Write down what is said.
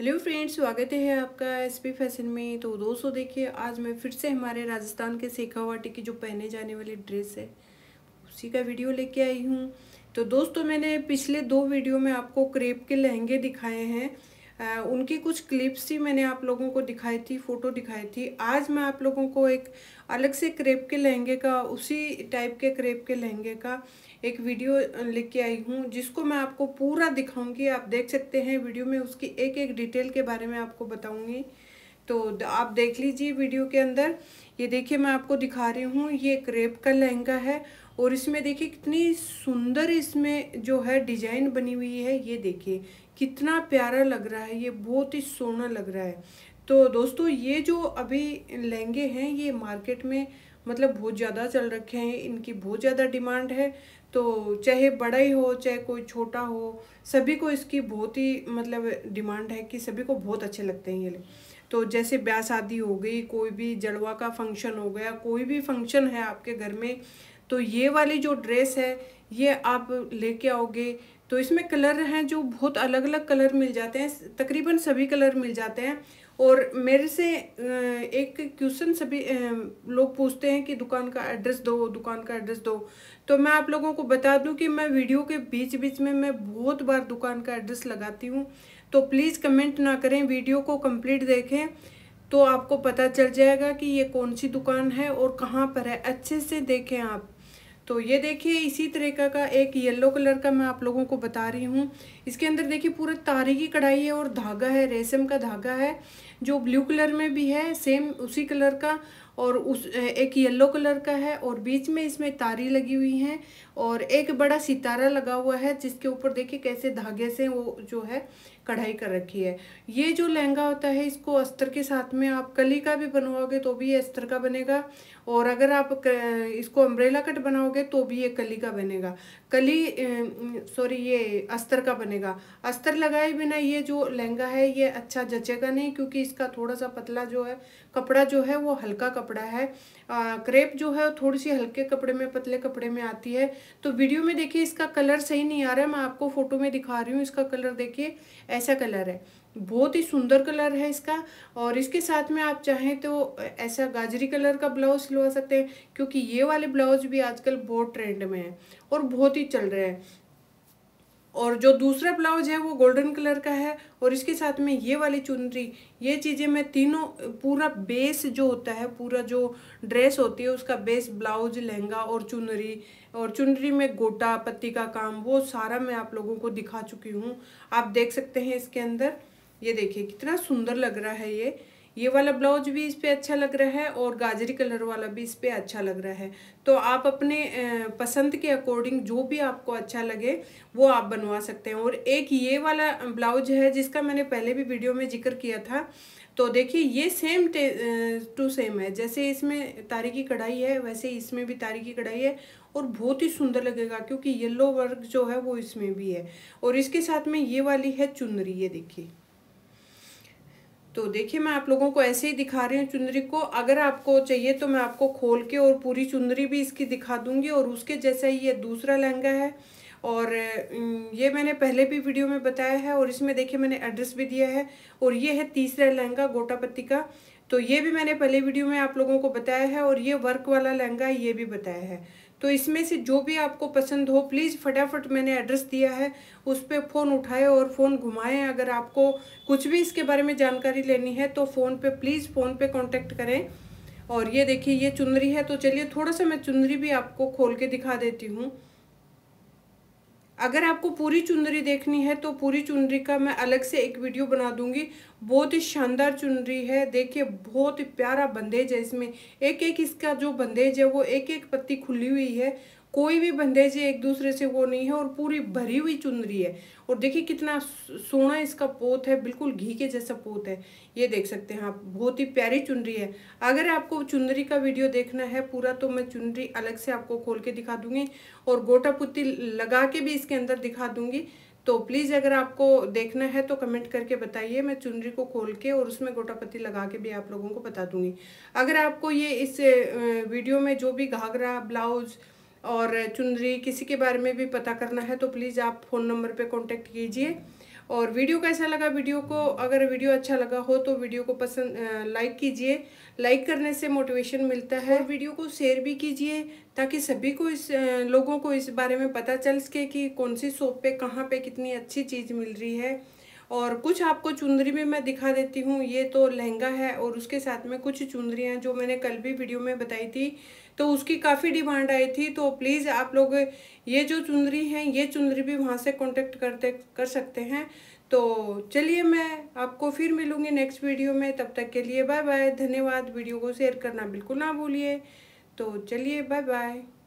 hello friends स्वागत है आपका एस पी फैशन में तो दोस्तों देखिए आज मैं फिर से हमारे राजस्थान के शेखावाटी की जो पहने जाने वाली ड्रेस है उसी का वीडियो लेके आई हूँ तो दोस्तों मैंने पिछले दो वीडियो में आपको क्रेप के लहंगे दिखाए हैं उनकी कुछ क्लिप्स ही मैंने आप लोगों को दिखाई थी फ़ोटो दिखाई थी आज मैं आप लोगों को एक अलग से क्रेप के लहंगे का उसी टाइप के क्रेप के लहंगे का एक वीडियो लेके आई हूँ जिसको मैं आपको पूरा दिखाऊंगी आप देख सकते हैं वीडियो में उसकी एक एक डिटेल के बारे में आपको बताऊंगी तो आप देख लीजिए वीडियो के अंदर ये देखिए मैं आपको दिखा रही हूँ ये क्रेप का लहंगा है और इसमें देखिए कितनी सुंदर इसमें जो है डिजाइन बनी हुई है ये देखिए कितना प्यारा लग रहा है ये बहुत ही सोना लग रहा है तो दोस्तों ये जो अभी लहंगे हैं ये मार्केट में मतलब बहुत ज़्यादा चल रखे हैं इनकी बहुत ज़्यादा डिमांड है तो चाहे बड़ा ही हो चाहे कोई छोटा हो सभी को इसकी बहुत ही मतलब डिमांड है कि सभी को बहुत अच्छे लगते हैं ये तो जैसे ब्याह शादी हो गई कोई भी जड़वा का फंक्शन हो गया कोई भी फंक्शन है आपके घर में तो ये वाली जो ड्रेस है ये आप लेके आओगे तो इसमें कलर हैं जो बहुत अलग अलग कलर मिल जाते हैं तकरीबन सभी कलर मिल जाते हैं और मेरे से एक क्वेश्चन सभी लोग पूछते हैं कि दुकान का एड्रेस दो दुकान का एड्रेस दो तो मैं आप लोगों को बता दूं कि मैं वीडियो के बीच बीच में मैं बहुत बार दुकान का एड्रेस लगाती हूँ तो प्लीज़ कमेंट ना करें वीडियो को कंप्लीट देखें तो आपको पता चल जाएगा कि ये कौन सी दुकान है और कहाँ पर है अच्छे से देखें आप तो ये देखिए इसी तरीका का एक येलो कलर का मैं आप लोगों को बता रही हूँ इसके अंदर देखिए पूरा तारे की कढ़ाई है और धागा है रेशम का धागा है जो ब्लू कलर में भी है सेम उसी कलर का और उस एक येलो कलर का है और बीच में इसमें तारी लगी हुई हैं और एक बड़ा सितारा लगा हुआ है जिसके ऊपर देखिए कैसे धागे से वो जो है कढ़ाई कर रखी है ये जो लहंगा होता है इसको अस्तर के साथ में आप कली का भी बनवाओगे तो भी ये अस्तर का बनेगा और अगर आप इसको अम्ब्रेला कट बनाओगे तो भी ये कली का बनेगा कली सॉरी ये अस्तर का बनेगा अस्तर लगाए बिना ये जो लहंगा है ये अच्छा जचेगा नहीं क्योंकि इसका थोड़ा सा पतला जो है कपड़ा जो है वो हल्का कपड़ा कपड़ा है आ, क्रेप जो है थोड़ी सी हल्के कपड़े में पतले कपड़े में आती है तो वीडियो में देखिए इसका कलर सही नहीं आ रहा है मैं आपको फ़ोटो में दिखा रही हूँ इसका कलर देखिए ऐसा कलर है बहुत ही सुंदर कलर है इसका और इसके साथ में आप चाहें तो ऐसा गाजरी कलर का ब्लाउज सिलवा सकते हैं क्योंकि ये वाले ब्लाउज भी आजकल बहुत ट्रेंड में है और बहुत ही चल रहे हैं और जो दूसरा ब्लाउज है वो गोल्डन कलर का है और इसके साथ में ये वाली चुनरी ये चीज़ें मैं तीनों पूरा बेस जो होता है पूरा जो ड्रेस होती है उसका बेस ब्लाउज लहंगा और चुनरी और चुनरी में गोटा पत्ती का काम वो सारा मैं आप लोगों को दिखा चुकी हूँ आप देख सकते हैं इसके अंदर ये देखिए कितना सुंदर लग रहा है ये ये वाला ब्लाउज भी इस पर अच्छा लग रहा है और गाजरी कलर वाला भी इस पर अच्छा लग रहा है तो आप अपने पसंद के अकॉर्डिंग जो भी आपको अच्छा लगे वो आप बनवा सकते हैं और एक ये वाला ब्लाउज है जिसका मैंने पहले भी वीडियो में जिक्र किया था तो देखिए ये सेम टू सेम है जैसे इसमें तारी की कढ़ाई है वैसे इसमें भी तारी की कढ़ाई है और बहुत ही सुंदर लगेगा क्योंकि येलो वर्क जो है वो इसमें भी है और इसके साथ में ये वाली है चुनरी ये देखिए तो देखिए मैं आप लोगों को ऐसे ही दिखा रही हूँ चुनरी को अगर आपको चाहिए तो मैं आपको खोल के और पूरी चुनरी भी इसकी दिखा दूँगी और उसके जैसा ही ये दूसरा लहंगा है और ये मैंने पहले भी वीडियो में बताया है और इसमें देखिए मैंने एड्रेस भी दिया है और ये है तीसरा लहंगा गोटापत्ती का तो ये भी मैंने पहले वीडियो में आप लोगों को बताया है और ये वर्क वाला लहंगा ये भी बताया है तो इसमें से जो भी आपको पसंद हो प्लीज़ फटाफट मैंने एड्रेस दिया है उस पर फ़ोन उठाएं और फ़ोन घुमाएं अगर आपको कुछ भी इसके बारे में जानकारी लेनी है तो फ़ोन पे प्लीज़ फ़ोन पे कांटेक्ट करें और ये देखिए ये चुनरी है तो चलिए थोड़ा सा मैं चुनरी भी आपको खोल के दिखा देती हूँ अगर आपको पूरी चुनरी देखनी है तो पूरी चुनरी का मैं अलग से एक वीडियो बना दूंगी बहुत ही शानदार चुनरी है देखिए बहुत ही प्यारा बंदेज है इसमें एक एक इसका जो बंदेज है वो एक एक पत्ती खुली हुई है कोई भी बंदेज एक दूसरे से वो नहीं है और पूरी भरी हुई चुनरी है और देखिए कितना सोना इसका पोत है बिल्कुल घी के जैसा पोत है ये देख सकते हैं आप बहुत ही प्यारी चुनरी है अगर आपको चुनरी का वीडियो देखना है पूरा तो मैं चुनरी अलग से आपको खोल के दिखा दूंगी और गोटा पुती लगा के भी इसके अंदर दिखा दूंगी तो प्लीज़ अगर आपको देखना है तो कमेंट करके बताइए मैं चुनरी को खोल के और उसमें गोटापत्ती लगा के भी आप लोगों को बता दूंगी अगर आपको ये इस वीडियो में जो भी घाघरा ब्लाउज़ और चुनरी किसी के बारे में भी पता करना है तो प्लीज़ आप फ़ोन नंबर पे कांटेक्ट कीजिए और वीडियो कैसा लगा वीडियो को अगर वीडियो अच्छा लगा हो तो वीडियो को पसंद लाइक कीजिए लाइक करने से मोटिवेशन मिलता है और वीडियो को शेयर भी कीजिए ताकि सभी को इस लोगों को इस बारे में पता चल सके कि कौन सी शॉप पे कहाँ पे कितनी अच्छी चीज़ मिल रही है और कुछ आपको चुंदरी में मैं दिखा देती हूँ ये तो लहंगा है और उसके साथ में कुछ चुंदरियाँ जो मैंने कल भी वीडियो में बताई थी तो उसकी काफ़ी डिमांड आई थी तो प्लीज़ आप लोग ये जो चुंदरी हैं ये चुंदरी भी वहाँ से कॉन्टेक्ट करते कर सकते हैं तो चलिए मैं आपको फिर मिलूँगी नेक्स्ट वीडियो में तब तक के लिए बाय बाय धन्यवाद वीडियो को शेयर करना बिल्कुल ना भूलिए तो चलिए बाय बाय